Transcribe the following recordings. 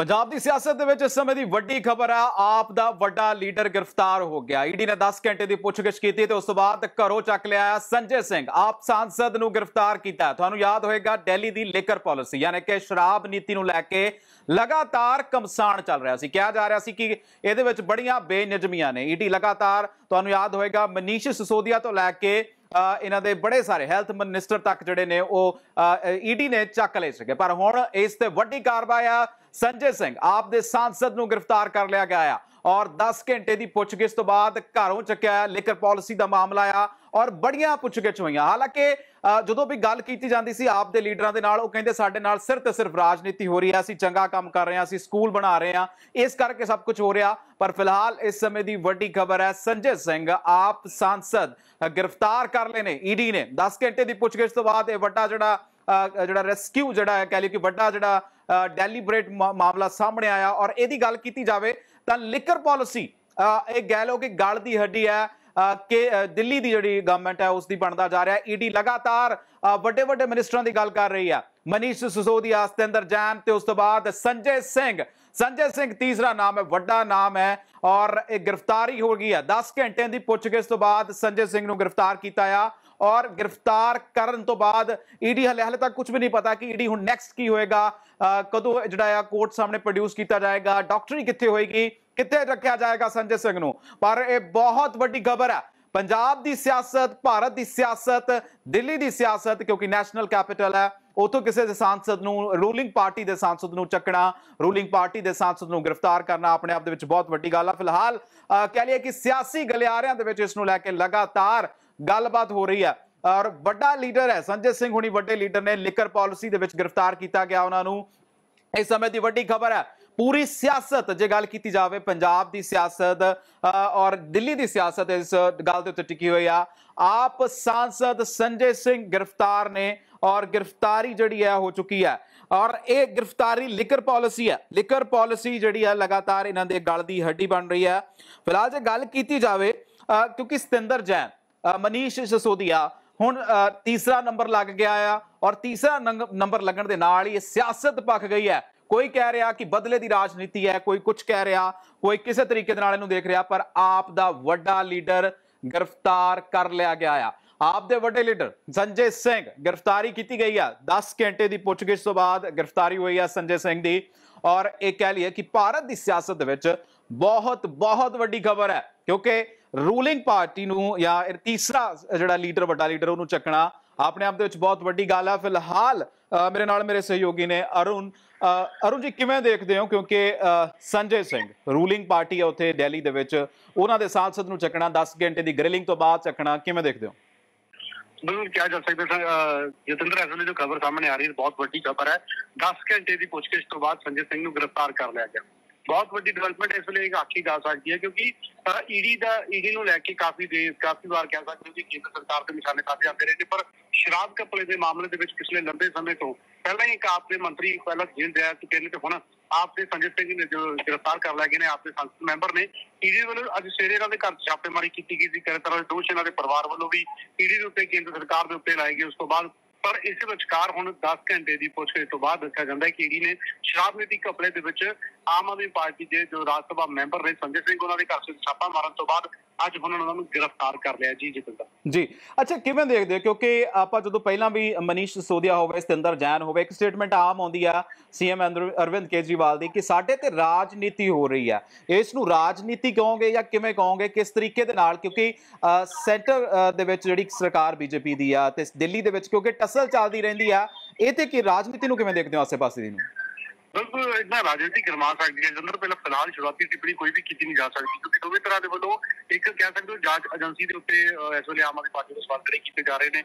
ਪੰਜਾਬ ਦੀ ਸਿਆਸਤ ਦੇ ਵਿੱਚ ਇਸ ਸਮੇਂ ਦੀ ਵੱਡੀ ਖਬਰ ਆ ਆਪ ਦਾ ਵੱਡਾ ਲੀਡਰ ਗ੍ਰਿਫਤਾਰ ਹੋ ਗਿਆ ਈਡੀ ਨੇ 10 ਘੰਟੇ ਦੀ ਪੁੱਛਗਿੱਛ ਕੀਤੀ ਤੇ ਉਸ ਤੋਂ ਬਾਅਦ ਘਰੋਂ ਚੱਕ ਲਿਆ ਸੰਜੇ ਸਿੰਘ ਆਪ ਸੰਸਦ ਨੂੰ ਗ੍ਰਿਫਤਾਰ ਕੀਤਾ ਤੁਹਾਨੂੰ ਯਾਦ ਹੋਏਗਾ ਦਿੱਲੀ ਦੀ ਲੇਕਰ ਪਾਲਿਸੀ ਯਾਨੀ ਕਿ ਸ਼ਰਾਬ ਨੀਤੀ ਨੂੰ ਲੈ ਕੇ ਲਗਾਤਾਰ ਕਮਸਾਨ ਚੱਲ ਰਿਹਾ ਸੀ ਕਿਹਾ ਜਾ ਰਿਹਾ ਸੀ ਕਿ ਇਹਦੇ ਵਿੱਚ ਬੜੀਆਂ ਬੇਨਿਜਮੀਆਂ ਨੇ ਈਡੀ ਲਗਾਤਾਰ ਤੁਹਾਨੂੰ ਯਾਦ ਹੋਏਗਾ ਮਨੀਸ਼ ਸਿਸੋਦੀਆ ਤੋਂ ਲੈ ਕੇ ਇਹਨਾਂ ਦੇ ਬੜੇ ਸਾਰੇ ਹੈਲਥ ਮਿਨਿਸਟਰ ਤੱਕ ਜਿਹੜੇ ਨੇ ਉਹ ਈਡੀ ਨੇ ਚੱਕ ਲਏ ਸੀਗੇ ਪਰ ਹੁਣ ਇਸ ਤੇ ਵੱਡੀ ਕਾਰਵਾਈ ਆ ਸੰਜੇ ਸਿੰਘ ਆਪ ਦੇ ਸਾਂਸਦ ਨੂੰ ਗ੍ਰਿਫਤਾਰ ਕਰ ਲਿਆ ਗਿਆ ਆ ਔਰ 10 ਘੰਟੇ ਦੀ ਪੁੱਛਗਿੱਛ ਤੋਂ ਬਾਅਦ ਘਰੋਂ ਚੱਕਿਆ ਲਿਕਰ ਪਾਲਿਸੀ ਦਾ ਮਾਮਲਾ ਆ ਔਰ ਬੜੀਆਂ ਪੁੱਛਗਿੱਛ ਹੋਈਆਂ ਹਾਲਾਂਕਿ ਜਦੋਂ ਵੀ ਗੱਲ ਕੀਤੀ ਜਾਂਦੀ ਸੀ ਆਪ ਦੇ ਲੀਡਰਾਂ ਦੇ ਨਾਲ ਉਹ ਕਹਿੰਦੇ ਸਾਡੇ ਨਾਲ ਸਿਰਫ ਤੇ ਸਿਰਫ ਰਾਜਨੀਤੀ ਹੋ ਰਹੀ ਆ ਅਸੀਂ ਚੰਗਾ ਕੰਮ ਕਰ ਰਹੇ ਆ ਅਸੀਂ ਸਕੂਲ ਬਣਾ ਰਹੇ ਆ ਇਸ ਕਰਕੇ ਸਭ ਕੁਝ ਹੋ ਰਿਹਾ ਪਰ ਫਿਲਹਾਲ ਇਸ ਸਮੇਂ ਦੀ ਵੱਡੀ ਖਬਰ ਹੈ ਸੰਜੇ ਸਿੰਘ ਆਪ ਸਾਂਸਦ ਗ੍ਰਿਫਤਾਰ ਕਰ ਲਏ ਨੇ ਈਡੀ ਨੇ 10 ਘੰਟੇ ਦੀ ਪੁੱਛਗਿੱਛ ਤੋਂ ਬਾਅਦ ਇਹ ਵੱਡਾ ਜਿਹੜਾ ਜਿਹੜਾ ਰੈਸਕਿਊ ਜਿਹੜਾ ਹੈ ਕਹ ਲਈ ਕਿ ਵੱਡਾ ਜਿਹੜਾ ਡੈਲੀਬਰੇਟ ਮਾਮਲਾ ਸਾਹਮਣੇ ਆਇਆ ਔਰ ਇਹਦੀ ਗੱਲ ਕੀਤੀ ਜਾਵੇ ਤਾਂ ਲਿਕਰ ਪਾਲਿਸੀ ਇਹ ਗੈਲ ਲੋ ਕਿ ਗਲ ਦੀ ਹੱਡੀ ਹੈ ਕਿ ਦਿੱਲੀ ਦੀ ਜਿਹੜੀ ਗਵਰਨਮੈਂਟ ਹੈ ਉਸ ਦੀ ਬਣਦਾ ਜਾ ਰਿਹਾ ਈਡੀ e ਲਗਾਤਾਰ ਵੱਡੇ ਵੱਡੇ ਮਿਨਿਸਟਰਾਂ ਦੀ ਗੱਲ ਕਰ ਰਹੀ ਹੈ ਮਨੀਸ਼ ਸਿਸੋਦੀਆ ਸਤਿੰਦਰ ਜੈਨ ਤੇ ਉਸ ਤੋਂ ਬਾਅਦ ਸੰਜੇ ਸਿੰਘ ਸੰਜੇ ਸਿੰਘ ਤੀਸਰਾ ਨਾਮ ਹੈ ਵੱਡਾ ਨਾਮ ਹੈ ਔਰ ਇਹ ਗ੍ਰਿਫਤਾਰੀ ਹੋ ਗਈ ਹੈ 10 ਘੰਟਿਆਂ ਦੀ ਪੁੱਛਗਿੱਛ ਤੋਂ ਬਾਅਦ ਸੰਜੇ ਸਿੰਘ ਨੂੰ ਗ੍ਰਿਫਤਾਰ ਕੀਤਾ ਆ ਔਰ ਗ੍ਰਿਫਤਾਰ ਕਰਨ ਤੋਂ ਬਾਅਦ ਈਡੀ ਹਲੇ ਹਲੇ ਤੱਕ ਕੁਝ ਵੀ ਨਹੀਂ ਪਤਾ ਕਿ ਈਡੀ ਹੁਣ ਨੈਕਸਟ ਕੀ ਹੋਏਗਾ ਕਦੋਂ ਜਿਹੜਾ ਆ ਕੋਰਟ ਸਾਹਮਣੇ ਪ੍ਰੋਡਿਊਸ ਕੀਤਾ ਜਾਏਗਾ ਡਾਕਟਰੀ ਕਿੱਥੇ ਹੋਏਗੀ ਕਿੱਥੇ ਰੱਖਿਆ ਜਾਏਗਾ ਸੰਜੇ ਸਿੰਘ ਨੂੰ ਪਰ ਇਹ ਬਹੁਤ ਵੱਡੀ ਖਬਰ ਹੈ ਪੰਜਾਬ ਦੀ ਸਿਆਸਤ ਭਾਰਤ ਦੀ ਸਿਆਸਤ ਦਿੱਲੀ ਦੀ ਸਿਆਸਤ ਕਿਉਂਕਿ ਨੈਸ਼ਨਲ ਕੈਪੀਟਲ ਹੈ ਉਥੋਂ ਕਿਸੇ ਦੇ ਸੰਸਦ ਨੂੰ ਰੂਲਿੰਗ ਪਾਰਟੀ ਦੇ ਸੰਸਦ ਨੂੰ ਚੱਕਣਾ ਰੂਲਿੰਗ ਪਾਰਟੀ ਦੇ ਸੰਸਦ ਨੂੰ ਗ੍ਰਿਫਤਾਰ ਕਰਨਾ ਆਪਣੇ ਆਪ ਦੇ ਵਿੱਚ ਬਹੁਤ ਵੱਡੀ ਗੱਲ ਆ ਫਿਲਹਾਲ ਕਹਿ ਲਈਏ ਕਿ ਸਿਆਸੀ ਗਲਿਆਰਿਆਂ ਦੇ ਵਿੱਚ ਇਸ ਨੂੰ ਲੈ ਕੇ ਲਗਾਤਾਰ ਗੱਲਬਾਤ ਹੋ ਰਹੀ ਹੈ ਔਰ ਵੱਡਾ ਲੀਡਰ ਹੈ ਸੰਜੇ ਸਿੰਘ ਹੁਣੀ ਵੱਡੇ ਲੀਡਰ ਨੇ ਲਿਕਰ ਪਾਲਿਸੀ ਦੇ ਵਿੱਚ ਗ੍ਰਿਫਤਾਰ ਕੀਤਾ ਗਿਆ ਉਹਨਾਂ ਨੂੰ ਇਸ ਸਮੇਂ ਦੀ ਵੱਡੀ ਖਬਰ ਹੈ ਪੂਰੀ ਸਿਆਸਤ ਜੇ ਗੱਲ ਕੀਤੀ ਜਾਵੇ ਪੰਜਾਬ ਦੀ ਸਿਆਸਤ ਔਰ ਦਿੱਲੀ ਦੀ ਸਿਆਸਤ ਇਸ ਗੱਲ ਦੇ ਉੱਤੇ ਟਿਕੀ ਹੋਈ ਆ ਆਪ ਸਾਂਸਦ ਸੰਜੇ ਸਿੰਘ ਗ੍ਰਿਫਤਾਰ ਨੇ ਔਰ ਗ੍ਰਿਫਤਾਰੀ ਜਿਹੜੀ ਹੈ ਹੋ ਚੁੱਕੀ ਹੈ ਔਰ ਇਹ ਗ੍ਰਿਫਤਾਰੀ ਲਿਕਰ ਪਾਲਿਸੀ ਹੈ ਲਿਕਰ ਪਾਲਿਸੀ ਜਿਹੜੀ ਹੈ ਲਗਾਤਾਰ ਇਹਨਾਂ ਦੇ ਗਲ ਦੀ ਹੱਡੀ ਬਣ ਰਹੀ ਹੈ ਫਿਲਹਾਲ ਜੇ ਗੱਲ ਕੀਤੀ ਜਾਵੇ ਕਿਉਂਕਿ ਸਤਿੰਦਰ ਜੈਨ ਮਨੀਸ਼ ਸਸੋਦੀਆ ਹੁਣ ਤੀਸਰਾ ਨੰਬਰ ਲੱਗ ਗਿਆ ਆ ਔਰ ਤੀਸਰਾ ਨੰਬਰ ਲੱਗਣ ਦੇ ਨਾਲ ਹੀ ਇਹ ਸਿਆਸਤ ਪੱਕ ਗਈ ਹੈ ਕੋਈ ਕਹਿ ਰਿਹਾ ਕਿ ਬਦਲੇ ਦੀ ਰਾਜਨੀਤੀ ਹੈ ਕੋਈ ਕੁਝ ਕਹਿ ਰਿਹਾ ਕੋਈ ਕਿਸੇ ਤਰੀਕੇ ਦੇ ਨਾਲ ਇਹਨੂੰ ਦੇਖ ਰਿਹਾ ਪਰ ਆਪ ਦਾ ਵੱਡਾ ਲੀਡਰ ਗ੍ਰਿਫਤਾਰ ਕਰ ਲਿਆ ਗਿਆ ਆ ਆਪ ਦੇ ਵੱਡੇ ਲੀਡਰ ਸੰਜੇ ਸਿੰਘ ਗ੍ਰਿਫਤਾਰੀ ਕੀਤੀ ਗਈ ਆ 10 ਘੰਟੇ ਦੀ ਪੁੱਛਗਿੱਛ ਤੋਂ ਬਾਅਦ ਗ੍ਰਿਫਤਾਰੀ ਹੋਈ ਆ ਸੰਜੇ ਸਿੰਘ ਦੀ ਔਰ ਇਹ ਕਹਿ ਲਈਏ ਕਿ ਭਾਰਤ ਦੀ ਸਿਆਸਤ ਦੇ ਵਿੱਚ ਬਹੁਤ ਬਹੁਤ ਵੱਡੀ ਖਬਰ ਹੈ ਕਿਉਂਕਿ ਰੂਲਿੰਗ ਪਾਰਟੀ ਨੂੰ ਜਾਂ ਤੀਸਰਾ ਜਿਹੜਾ ਲੀਡਰ ਵੱਡਾ ਲੀਡਰ ਉਹਨੂੰ ਚੱਕਣਾ ਆਪਣੇ ਆਪ ਦੇ ਵਿੱਚ ਬਹੁਤ ਵੱਡੀ ਗੱਲ ਆ ਫਿਲਹਾਲ ਮੇਰੇ ਨਾਲ ਮੇਰੇ ਸਹਿਯੋਗੀ ਨੇ ਅਰੁਣ ਅਰੁਣ ਜੀ ਕਿਵੇਂ ਦੇਖਦੇ ਹੋ ਕਿਉਂਕਿ ਸੰਜੇ ਸਿੰਘ ਰੂਲਿੰਗ ਪਾਰਟੀ ਹੈ ਉੱਥੇ ਦਿੱਲੀ ਦੇ ਵਿੱਚ ਉਹਨਾਂ ਦੇ ਸਾਂਸਦ ਨੂੰ ਚੱਕਣਾ 10 ਘੰਟੇ ਦੀ ਗ੍ਰਿਲਿੰਗ ਤੋਂ ਬਾਅਦ ਚੱਕਣਾ ਕਿਵੇਂ ਦੇਖਦੇ ਹੋ ਬਿਲਕੁਲ ਕਿਹਾ ਜਾ ਸਕਦਾ ਸਰ ਜਤਿੰਦਰ ਅਸਲ ਜੋ ਖਬਰ ਸਾਹਮਣੇ ਆ ਰਹੀ ਹੈ ਬਹੁਤ ਵੱਡੀ ਖਬਰ ਹੈ 10 ਘੰਟੇ ਦੀ ਪੁੱਛਗਿੱਛ ਤੋਂ ਬਾਅਦ ਸੰਜੇ ਸਿੰਘ ਨੂੰ ਗ੍ਰਿਫਤਾਰ ਕਰ ਲਿਆ ਗਿਆ ਬਹੁਤ ਵੱਡੀ ਡਿਵੈਲਪਮੈਂਟ ਇਸ ਲਈ ਆਖੀ ਜਾ ਸਕਦੀ ਹੈ ਕਿਉਂਕਿ ਈਡੀ e ਦਾ ਈਡੀ e ਨੂੰ ਲੈ ਕੇ ਕਾਫੀ ਦੇਸ ਕਾਫੀ ਵਾਰ ਕਹਿ ਸਕਦੇ ਕਿ ਕੇਂਦਰ ਸਰਕਾਰ ਦੇ ਨਿਸ਼ਾਨੇ ਸਾਧੇ ਜਾਂਦੇ ਰਹੇ ਨੇ ਪਰ ਸ਼ਰਾਬ ਕਪਲੇ ਦੇ ਮਾਮਲੇ ਦੇ ਵਿੱਚ ਪਿਛਲੇ ਲੰਬੇ ਸਮੇਂ ਤੋਂ ਪਹਿਲਾਂ ਹੀ ਕਾਪ ਦੇ ਮੰਤਰੀ ਪਹਿਲਾਂ ਜੇਲ੍ਹ ਰਿਹਾ ਕਿ ਕਿੰਨੇ ਤੇ ਹੁਣ ਆਪ ਦੇ ਸੰਜੇ ਸਿੰਘ ਨੇ ਜੋ ਗ੍ਰਿਫਤਾਰ ਕਰ ਲਿਆ ਗਏ ਨੇ ਆਪ ਦੇ ਸੰਸਦ ਮੈਂਬਰ ਨੇ ਈਡੀ e ਵੱਲੋਂ ਅੱਜ ਸਵੇਰੇ ਇਹਨਾਂ ਦੇ ਘਰ ਛਾਪੇਮਾਰੀ ਕੀਤੀ ਗਈ ਸੀ ਕਰੇ ਤਰ੍ਹਾਂ ਦੋਸ਼ ਇਹਨਾਂ ਦੇ ਪਰਿਵਾਰ ਵੱਲੋਂ ਵੀ ਈਡੀ ਦੇ ਉੱਤੇ ਕੇਂਦਰ ਸਰਕਾਰ ਦੇ ਉੱਤੇ ਲਾਏ ਗਏ ਉਸ ਤੋਂ ਬਾਅਦ ਪਰ ਇਸ ਵਿਚਕਾਰ ਹੁਣ 10 ਘੰਟੇ ਦੀ ਪੁੱਛਗਿੱਛ ਤੋਂ ਬਾਅਦ ਦੱਸਿਆ ਜਾਂਦਾ ਹੈ ਕਿ ਈਡੀ ਨੇ ਸ਼ਰਾਬ ਨੀਤੀ ਕਪੜੇ ਦੇ ਵਿੱਚ ਆਮ ਆਦਮੀ ਪਾਰਟੀ ਦੇ ਜੋ ਰਾਜ ਸਭਾ ਮੈਂਬਰ ਨੇ ਸੰਜੇ ਸਿੰਘ ਉਹਨਾਂ ਦੇ ਘਰ ਤੇ ਛਾਪਾ ਮਾਰਨ ਤੋਂ ਬਾਅਦ ਅੱਜ ਹੁਣ ਉਹਨਾਂ ਨੂੰ ਗ੍ਰਿਫਤਾਰ ਕਰ ਲਿਆ ਜੀ ਜਿਤਿੰਦਰ ਜੀ ਅੱਛਾ ਕਿਵੇਂ ਦੇਖਦੇ ਹੋ ਕਿਉਂਕਿ ਆਪਾਂ ਜਦੋਂ ਪਹਿਲਾਂ ਵੀ ਮਨੀਸ਼ ਸੋਧਿਆ ਹੋਵੇ ਸਤਿੰਦਰ ਜੈਨ ਹੋਵੇ ਇੱਕ ਸਟੇਟਮੈਂਟ ਆਮ ਆਉਂਦੀ ਆ ਸੀਐਮ ਅਰਵਿੰਦ ਕੇਜਰੀਵਾਲ ਦੀ ਕਿ ਸਾਡੇ ਤੇ ਰਾਜਨੀਤੀ ਹੋ ਰਹੀ ਆ ਇਸ ਨੂੰ ਰਾਜਨੀਤੀ ਕਹੋਗੇ ਜਾਂ ਕਿਵੇਂ ਕਹੋਗੇ ਕਿਸ ਤਰੀਕੇ ਦੇ ਨਾਲ ਕਿਉਂਕਿ ਸੈਂਟਰ ਦੇ ਵਿੱਚ ਜਿਹੜੀ ਸਰਕਾਰ ਬੀਜੇਪੀ ਦੀ ਆ ਤੇ ਦਿੱਲੀ ਦੇ ਵਿੱਚ ਕਿਉਂਕਿ ਨਸਲ ਚੱਲਦੀ ਰਹਿੰਦੀ ਆ ਇਹ ਤੇ ਕੀ ਰਾਜਨੀਤੀ ਨੂੰ ਕਿਵੇਂ ਦੇਖਦੇ ਹੋ ਆਸੇ-ਪਾਸੇ ਦੀ ਨੂੰ ਬਿਲਕੁਲ ਇਹਨਾਂ ਰਾਜਨੀਤੀ ਗਰਮਾ ਸਕਦੀ ਹੈ ਜੰਦਰ ਪਹਿਲਾਂ ਫਿਲਹਾਲ ਸ਼ੁਰੂਆਤੀ ਟਿੱਪਣੀ ਕੋਈ ਵੀ ਕੀਤੀ ਨਹੀਂ ਜਾ ਸਕਦੀ ਕਿਉਂਕਿ ਦੋਵੇਂ ਤਰ੍ਹਾਂ ਦੇ ਵੱਲੋਂ ਇੱਕ ਕਹਿ ਸਕਦੇ ਹੋ ਜਾਂਚ ਏਜੰਸੀ ਦੇ ਉੱਤੇ ਇਸ ਵੇਲੇ ਆਮ ਆਦਮੀ ਪਾਰਟੀ ਦੇ ਸਵਾਲ ਖੜੇ ਕੀਤੇ ਜਾ ਰਹੇ ਨੇ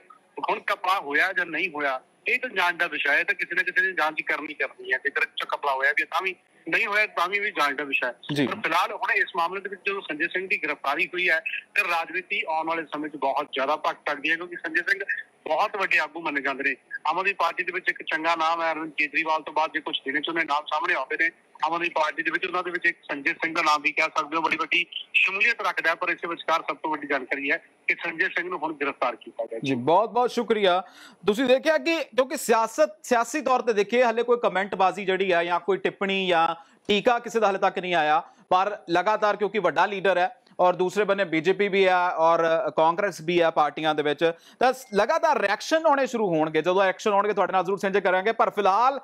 ਹੁਣ ਕਪਾ ਹੋਇਆ ਜਾਂ ਨਹੀਂ ਹੋਇਆ ਇਹ ਤਾਂ ਜਾਂਚ ਦਾ ਵਿਸ਼ਾ ਹੈ ਤਾਂ ਕਿਸੇ ਨਾ ਕਿਸੇ ਨੇ ਜਾਂਚ ਕਰਨੀ ਕਰਨੀ ਹੈ ਜੇਕਰ ਚੱਕਪਲਾ ਹੋਇਆ ਵੀ ਤਾਂ ਵੀ ਨਹੀਂ ਹੋਇਆ ਤਾਂ ਵੀ ਜਾਂਚ ਦਾ ਵਿਸ਼ਾ ਹੈ ਪਰ ਫਿਲਹਾਲ ਹੁਣ ਇਸ ਮਾਮਲੇ ਦੇ ਵਿੱਚ ਜਦੋਂ ਸੰਜੇ ਸਿੰਘ ਦੀ ਗ੍ਰਿਫਤਾਰੀ ਹੋਈ ਹੈ ਤੇ ਰਾਜਨੀਤੀ ਆਉਣ ਵਾਲੇ ਸਮੇਂ 'ਚ ਬਹੁਤ ਜ਼ਿਆਦਾ ਭੱਕ ਸਕਦੀ ਹੈ ਕਿਉਂਕਿ ਸੰਜੇ ਸਿੰਘ ਬਹੁਤ ਵੱਡੇ ਆਗੂ ਮੰਨੇ ਜਾਂਦੇ ਨੇ ਆਮ ਆਦਮੀ ਪਾਰਟੀ ਦੇ ਵਿੱਚ ਇੱਕ ਚੰਗਾ ਨਾਮ ਹੈ ਅਰਵਿੰਦ ਕੇਜਰੀਵਾਲ ਤੋਂ ਬਾਅਦ ਜੇ ਕੁਝ ਦਿਨਾਂ ਚ ਉਹਨੇ ਨਾਮ ਸਾਹਮਣੇ ਆਉਂਦੇ ਨੇ ਆਮ ਆਦਮੀ ਪਾਰਟੀ ਦੇ ਵਿੱਚ ਉਹਨਾਂ ਦੇ ਵਿੱਚ ਇੱਕ ਸੰਜੇ ਸਿੰਘ ਦਾ ਨਾਮ ਵੀ ਕਹਿ ਸਕਦੇ ਹੋ ਬੜੀ ਵੱਡੀ ਸ਼ਮੂਲੀਅਤ ਰੱਖਦਾ ਪਰ ਇਸ ਵਿਚਕਾਰ ਸਭ ਤੋਂ ਵੱਡੀ ਜਾਣਕਾਰੀ ਹੈ ਕਿ ਸੰਜੇ ਸਿੰਘ ਨੂੰ ਹੁਣ ਗ੍ਰਿਫਤਾਰ ਕੀਤਾ ਗਿਆ ਹੈ ਜੀ ਬਹੁਤ ਬਹੁਤ ਸ਼ੁਕਰੀਆ ਤੁਸੀਂ ਦੇਖਿਆ ਕਿ ਕਿਉਂਕਿ ਸਿਆਸਤ ਸਿਆਸੀ ਤੌਰ ਤੇ ਦੇਖੀਏ ਹਲੇ ਕੋਈ ਕਮੈਂਟ ਬਾਜ਼ੀ ਜਿਹੜੀ ਹੈ ਜਾਂ ਕੋਈ ਟਿੱਪਣੀ ਜਾਂ ਟੀਕਾ ਕਿਸੇ ਦਾ ਹਲੇ ਤੱਕ ਨਹੀਂ ਆਇਆ ਪਰ ਲਗਾਤਾਰ ਕਿਉਂਕਿ ਵੱਡਾ ਲੀਡਰ ਹੈ ਔਰ ਦੂਸਰੇ ਬੰਨੇ ਬੀਜੇਪੀ ਵੀ ਆ ਔਰ ਕਾਂਗਰਸ ਵੀ ਆ ਪਾਰਟੀਆਂ ਦੇ ਵਿੱਚ ਤਾਂ ਲਗਾਤਾਰ ਰਿਐਕਸ਼ਨ ਆਉਣੇ ਸ਼ੁਰੂ ਹੋਣਗੇ ਜਦੋਂ ਐਕਸ਼ਨ ਆਉਣਗੇ ਤੁਹਾਡੇ ਨਾਲ ਜ਼ਰੂਰ ਸਾਂਝੇ ਕਰਾਂਗੇ ਪਰ ਫਿਲਹਾਲ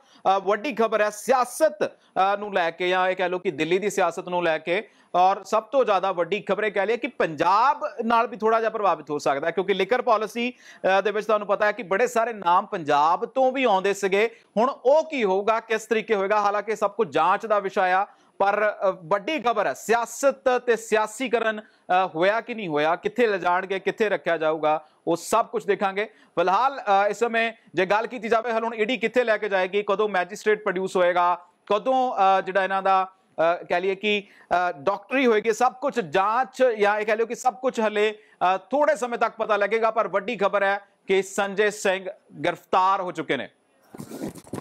ਵੱਡੀ ਖਬਰ ਹੈ ਸਿਆਸਤ ਨੂੰ ਲੈ ਕੇ ਜਾਂ ਇਹ ਕਹਿ ਲਓ ਕਿ ਦਿੱਲੀ ਦੀ ਸਿਆਸਤ ਨੂੰ ਲੈ ਕੇ ਔਰ ਸਭ ਤੋਂ ਜ਼ਿਆਦਾ ਵੱਡੀ ਖਬਰ ਇਹ ਕਹਿ ਲਈ ਕਿ ਪੰਜਾਬ ਨਾਲ ਵੀ ਥੋੜਾ ਜਿਹਾ ਪ੍ਰਭਾਵਿਤ ਹੋ ਸਕਦਾ ਹੈ ਕਿਉਂਕਿ ਲਿਕਰ ਪਾਲਿਸੀ ਦੇ ਵਿੱਚ ਤੁਹਾਨੂੰ ਪਤਾ ਹੈ ਕਿ ਬੜੇ ਸਾਰੇ ਨਾਮ ਪੰਜਾਬ ਤੋਂ ਵੀ ਆਉਂਦੇ ਸੀਗੇ ਹੁਣ ਉਹ ਕੀ ਹੋਊਗਾ ਕਿਸ ਤਰੀਕੇ ਹੋਏਗਾ ਹਾਲਾਂਕਿ ਸਭ ਕੁਝ ਜਾਂਚ ਦਾ ਵਿਸ਼ਾ ਆ पर वही खबर है सियासत तो सियासीकरण होया कि नहीं होया कि ले जाएंगे कितने रखा जाऊगा वो सब कुछ देखा फिलहाल इस समय जो गल की जाए हल हूँ ईडी कितने लैके जाएगी कदों मैजिस्ट्रेट प्रोड्यूस होएगा कदों जोड़ा इन्ह का कह लिए कि डॉक्टरी होएगी सब कुछ जाँच या कह लियो कि सब कुछ हले थोड़े समय तक पता लगेगा पर वही खबर है कि संजय सिंह गिरफ्तार हो चुके हैं